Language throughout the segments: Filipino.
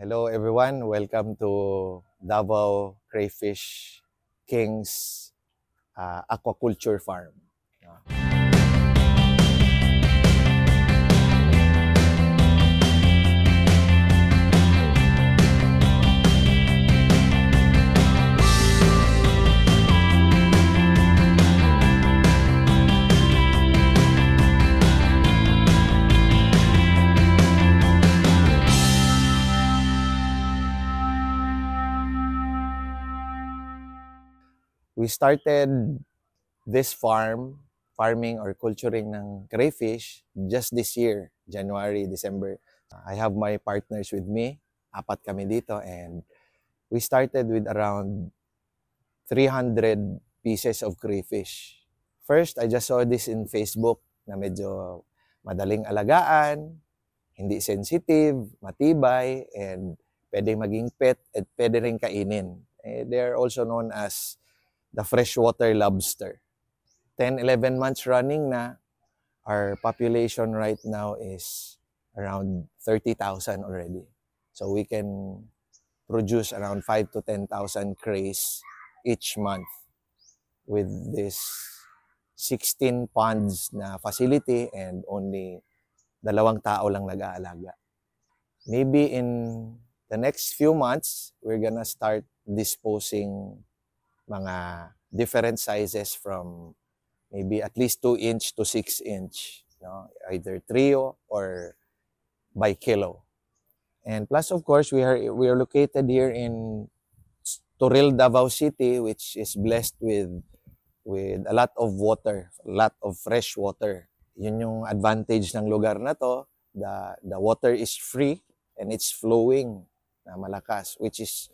Hello everyone, welcome to Davao Crayfish Kings uh, Aquaculture Farm. Uh, we started this farm, farming or culturing ng crayfish just this year, January, December. I have my partners with me, apat kami dito, and we started with around 300 pieces of crayfish. First, I just saw this in Facebook na medyo madaling alagaan, hindi sensitive, matibay, and pwedeng maging pet at pwede rin kainin. Eh, they are also known as the freshwater lobster. 10, 11 months running na, our population right now is around 30,000 already. So we can produce around 5 to 10,000 crays each month with this 16 ponds na facility and only dalawang tao lang nag-aalaga. Maybe in the next few months, we're gonna start disposing mga different sizes from maybe at least 2 inch to 6 inch, no? either trio or by kilo. And plus, of course, we are, we are located here in Toril, Davao City, which is blessed with, with a lot of water, a lot of fresh water. Yun yung advantage ng lugar na to. The, the water is free and it's flowing na malakas, which is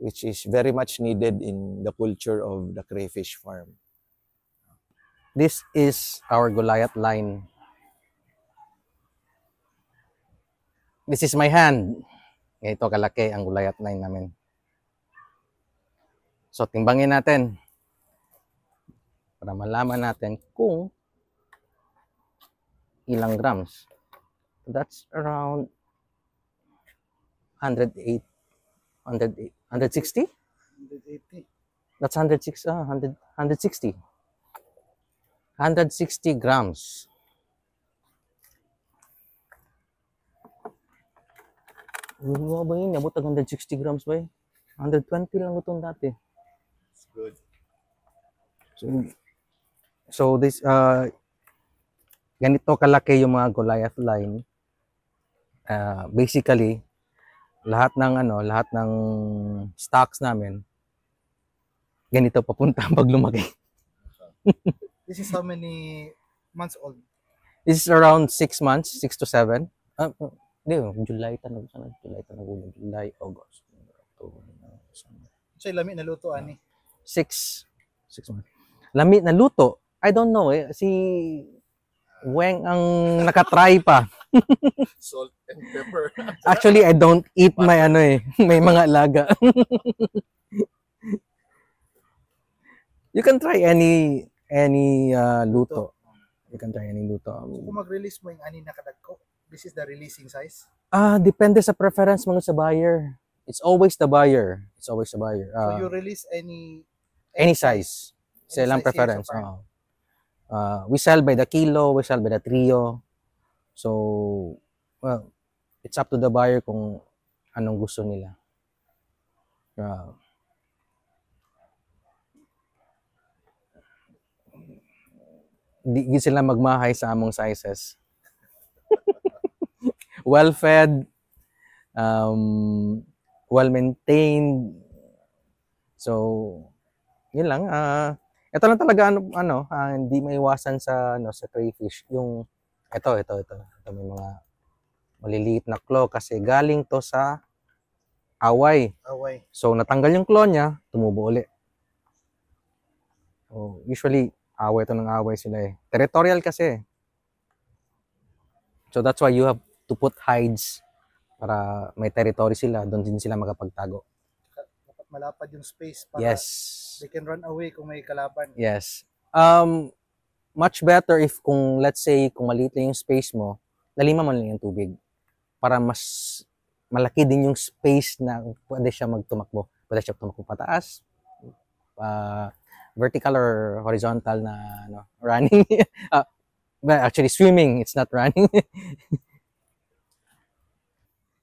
which is very much needed in the culture of the crayfish farm. This is our Goliath line. This is my hand. Ito kalaki ang Goliath line namin. So timbangin natin para malaman natin kung ilang grams. That's around 180 100, 160? 180. That's 106, uh, 100, 160. 160 grams. Ano ba yun? Nabot 160 grams ba yun? 120 lang itong dati. It's good. So, so this, uh, ganito kalaki yung mga Goliath line. Uh, basically, lahat ng ano, lahat ng stocks namin ganito papunta pag lumaki. This is how many months old? This is around 6 months, 6 to 7. Ah, hindi, July tanong sana, July tanong July, August, October, December. So, lami na luto ani. 6 6 months. Lami na luto. I don't know eh. Si Weng ang nakatry pa. Salt and pepper. Actually, I don't eat my ano eh. May mga alaga. you can try any any uh, luto. You can try any luto. So, kung mag-release mo yung ani nakadag ko, this is the releasing size? Ah, uh, depende sa preference mo sa buyer. It's always the buyer. It's always the buyer. Uh, so ah. you release any any, any size. Any sa ilang preference. Oh. Uh, we sell by the kilo, we sell by the trio. So, well, it's up to the buyer kung anong gusto nila. Uh, ah. di sila magmahay sa among sizes. well-fed, um, well-maintained. So, yun lang. Uh, ito lang talaga ano, ano uh, hindi maiwasan sa ano sa crayfish yung ito ito ito. Ito may mga maliliit na claw kasi galing to sa away. Away. So natanggal yung claw niya, tumubo uli. Oh, usually away to ng away sila eh. Territorial kasi. Eh. So that's why you have to put hides para may territory sila, doon din sila makapagtago. Dapat malapad yung space para yes. They can run away kung may kalaban. Eh. Yes. Um, much better if kung let's say kung maliit lang yung space mo, lalima man lang yung tubig para mas malaki din yung space na pwede siya magtumakbo. Pwede siya tumakbo pataas, uh, vertical or horizontal na ano, running. uh, actually, swimming, it's not running.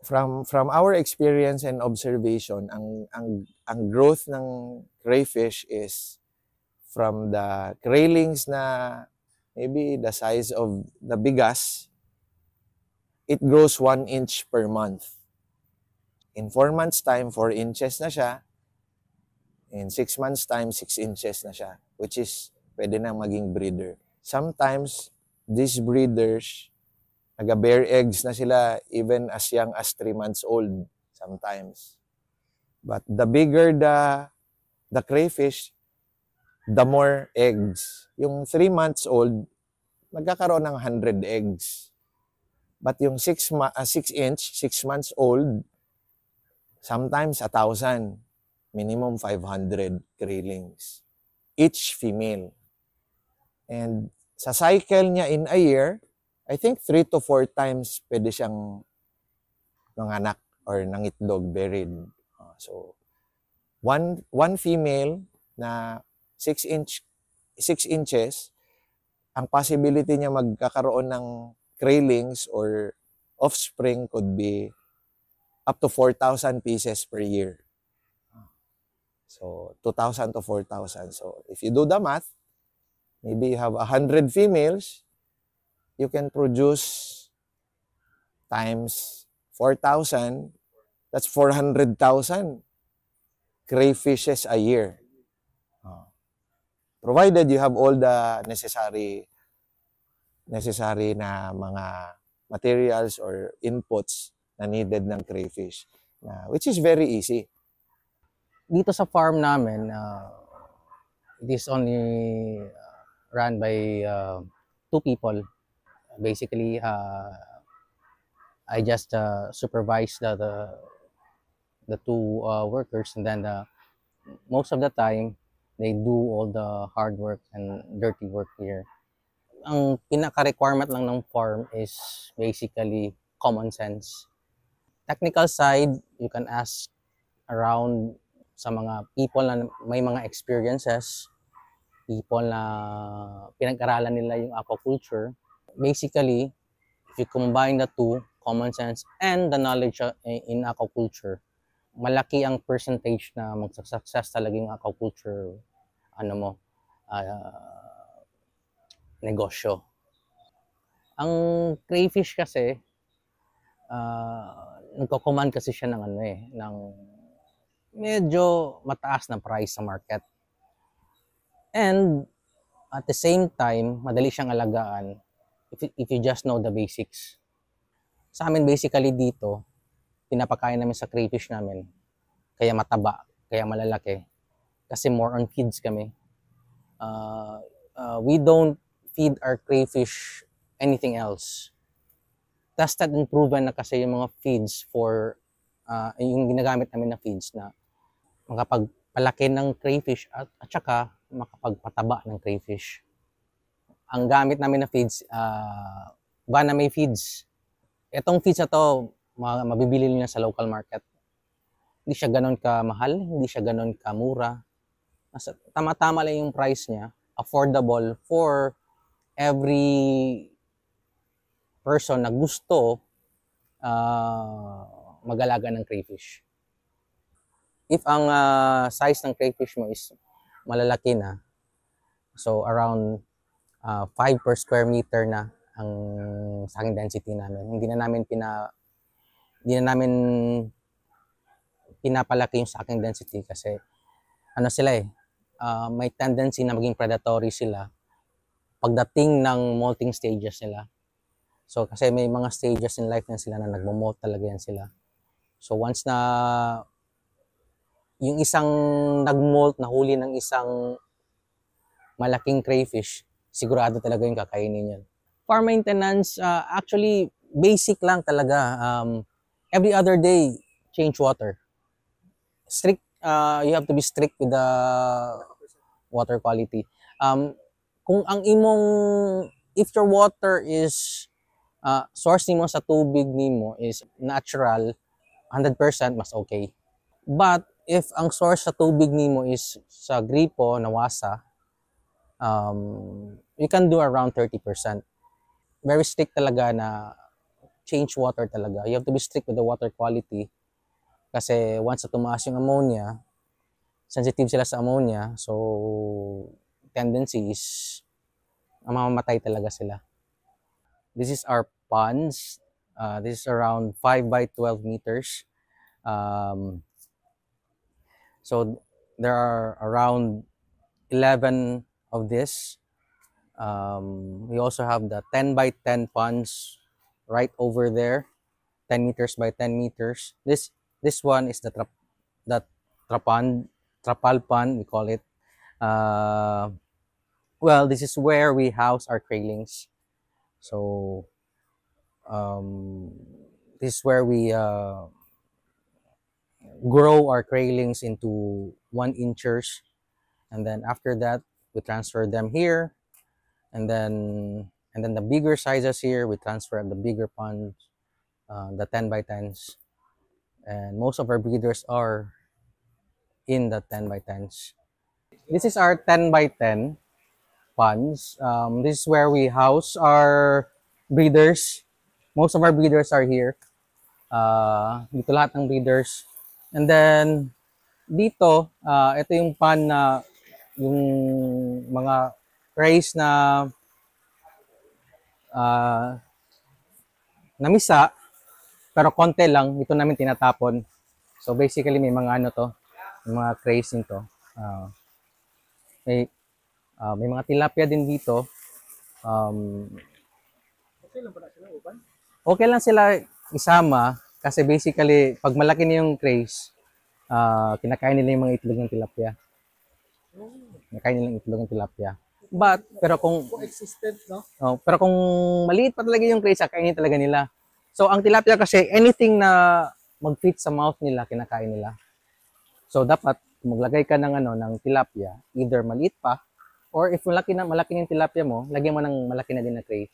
from from our experience and observation, ang ang ang growth ng crayfish is from the craylings na maybe the size of the bigas, it grows 1 inch per month. In 4 months time, 4 inches na siya. In 6 months time, 6 inches na siya, which is pwede na maging breeder. Sometimes, these breeders Naga-bear eggs na sila even as young as 3 months old sometimes. But the bigger the the crayfish, the more eggs. Yung 3 months old, nagkakaroon ng 100 eggs. But yung 6 ma- uh, six inch, 6 months old, sometimes a thousand, minimum 500 graylings, each female. And sa cycle niya in a year, I think three to four times pwede siyang manganak or nangitlog buried. Uh, so, one, one female na 6 inch 6 inches, ang possibility niya magkakaroon ng craylings or offspring could be up to 4,000 pieces per year. Ah, so, 2,000 to 4,000. So, if you do the math, maybe you have 100 females, you can produce times 4,000, that's 400,000 crayfishes a year. Oh. Provided you have all the necessary necessary na mga materials or inputs na needed ng crayfish, na, which is very easy. Dito sa farm namin, uh, it is only uh, run by uh, two people basically uh, I just uh, supervise the, the the two uh, workers and then the, uh, most of the time they do all the hard work and dirty work here. Ang pinaka-requirement lang ng farm is basically common sense. Technical side, you can ask around sa mga people na may mga experiences, people na pinag-aralan nila yung aquaculture, basically, if you combine the two, common sense and the knowledge eh, in aquaculture, malaki ang percentage na mag magsasuccess talaga yung aquaculture ano mo, uh, negosyo. Ang crayfish kasi, uh, nagko-command kasi siya ng ano eh, ng medyo mataas na price sa market. And at the same time, madali siyang alagaan if, if you just know the basics. Sa amin basically dito, pinapakain namin sa crayfish namin. Kaya mataba, kaya malalaki. Kasi more on feeds kami. Uh, uh, we don't feed our crayfish anything else. Tested and proven na kasi yung mga feeds for, uh, yung ginagamit namin na feeds na makapagpalaki ng crayfish at, at saka makapagpataba ng crayfish ang gamit namin na feeds, uh, ah, ba na may feeds. Itong feeds na to, mabibili niyo sa local market. Hindi siya ganun kamahal, hindi siya ganun kamura. Tama-tama lang yung price niya. Affordable for every person na gusto uh, magalaga ng crayfish. If ang uh, size ng crayfish mo is malalaki na, so around uh, ah, 5 per square meter na ang sangin density namin. Hindi na namin pina hindi na namin pinapalaki yung sangin density kasi ano sila eh uh, may tendency na maging predatory sila pagdating ng molting stages nila. So kasi may mga stages in life na sila na nagmo-molt talaga yan sila. So once na yung isang nagmolt na huli ng isang malaking crayfish, sigurado talaga yung kakainin niyan. Farm maintenance, uh, actually, basic lang talaga. Um, every other day, change water. Strict, uh, you have to be strict with the water quality. Um, kung ang imong, if your water is, uh, source nimo sa tubig nimo is natural, 100% mas okay. But, if ang source sa tubig nimo is sa gripo, nawasa, um, you can do around 30%. Very strict talaga na change water talaga. You have to be strict with the water quality kasi once na tumaas yung ammonia, sensitive sila sa ammonia, so tendency is mamamatay talaga sila. This is our ponds. Uh, this is around 5 by 12 meters. Um, so there are around 11 of this. Um, we also have the 10 by 10 ponds right over there, 10 meters by 10 meters. This this one is the trap the trapan trapal pond we call it. Uh, well, this is where we house our craylings. So um, this is where we uh, grow our craylings into one inchers, and then after that we transfer them here and then and then the bigger sizes here we transfer at the bigger ponds uh, the 10 by 10s and most of our breeders are in the 10 by 10s this is our 10 by 10 ponds um, this is where we house our breeders most of our breeders are here uh, dito lahat ng breeders and then dito uh, ito yung pond na yung mga rice na uh, namisa, pero konti lang, ito namin tinatapon. So basically may mga ano to, may mga craze nito. Uh, ah, may, uh, may mga tilapia din dito. Um, okay lang pala sila uban? Okay lang sila isama kasi basically pag malaki na yung craze, uh, kinakain nila yung mga itlog ng tilapia. Mm. Nakain nilang itlog ng tilapia. But, pero kung... Co-existent, no? Oh, pero kung maliit pa talaga yung kresa, kainin talaga nila. So, ang tilapia kasi, anything na mag-fit sa mouth nila, kinakain nila. So, dapat maglagay ka ng, ano, ng tilapia, either maliit pa, or if malaki na malaki na yung tilapia mo, lagyan mo ng malaki na din na tray.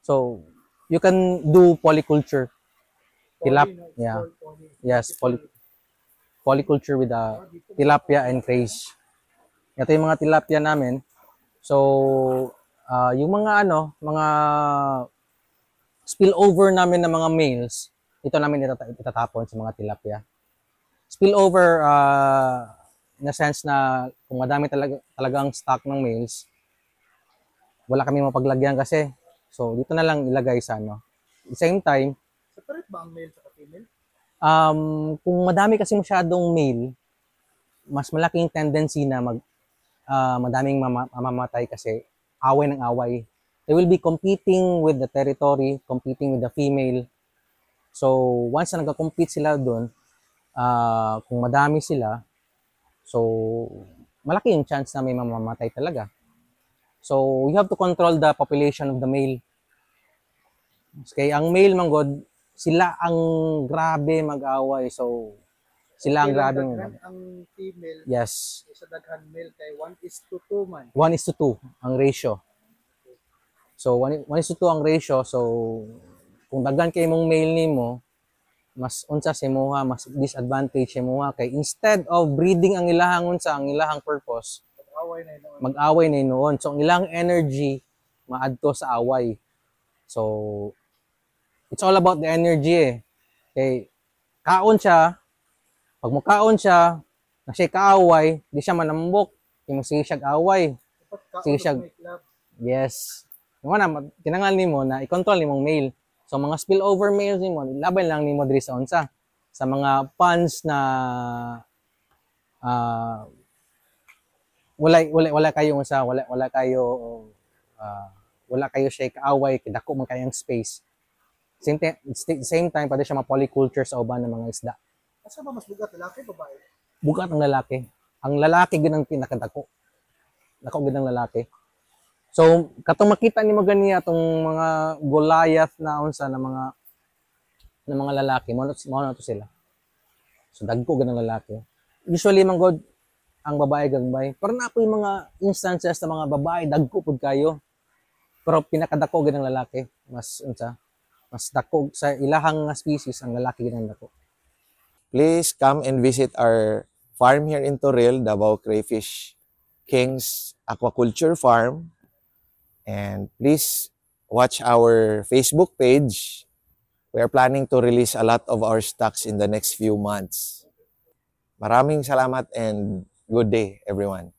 So, you can do polyculture. Tilap, yeah. Yes, poly, polyculture with the uh, tilapia and craze. Ito yung mga tilapia namin. So, uh, yung mga ano, mga spillover namin ng mga males, ito namin itatapon sa mga tilapia. Spillover, uh, in a sense na kung madami talaga, talagang stock ng males, wala kami mapaglagyan kasi. So, dito na lang ilagay sa ano. Same time. Separate ba ang male sa female? Um, kung madami kasi masyadong male, mas malaking tendency na mag uh, madaming mamamatay kasi away ng away. They will be competing with the territory, competing with the female. So, once na nagka-compete sila doon, uh, ah, kung madami sila, so, malaki yung chance na may mamamatay talaga. So, you have to control the population of the male. Okay, ang male, manggod, sila ang grabe mag-away. So, sila ang grabing... Ang female yes. sa daghan male kay 1 is to 2 man. 1 is to 2 ang ratio. So 1 is to 2 ang ratio. So kung daghan kay mong male nimo, mas unsa si muha, mas disadvantage si muha kay instead of breeding ang ilahang unsa ang ilahang purpose, mag-away na noon. So ang ilang energy maadto sa away. So it's all about the energy eh. Okay, kaon siya pag mukaon siya, na siya kaaway, di siya manambok. Imong sige siya kaaway. Sige siya. Yes. Yung na, kinangal nimo na i-control nimong mail. So mga spillover mails mo laban lang nimo diri sa unsa sa mga funds na uh, wala wala wala kayo unsa, ah, wala wala kayo uh, wala kayo siya kaaway, dako man kayang space. Same, same time, pwede siya ma-polyculture sa uban ng mga isda. Asa ba mas bugat, lalaki babae? Bugat ang lalaki. Ang lalaki ganang pinakadako. Nakaw ganang lalaki. So, katong makita ni Magania atong mga Goliath na unsa na mga na mga lalaki, mo na to sila. So dagko ganang lalaki. Usually man god ang babae gagmay. Pero na po yung mga instances na mga babae dagko pud kayo. Pero pinakadako ganang lalaki, mas unsa, mas dako sa ilahang species ang lalaki ganang dako please come and visit our farm here in Toril, Davao Crayfish Kings Aquaculture Farm. And please watch our Facebook page. We are planning to release a lot of our stocks in the next few months. Maraming salamat and good day, everyone.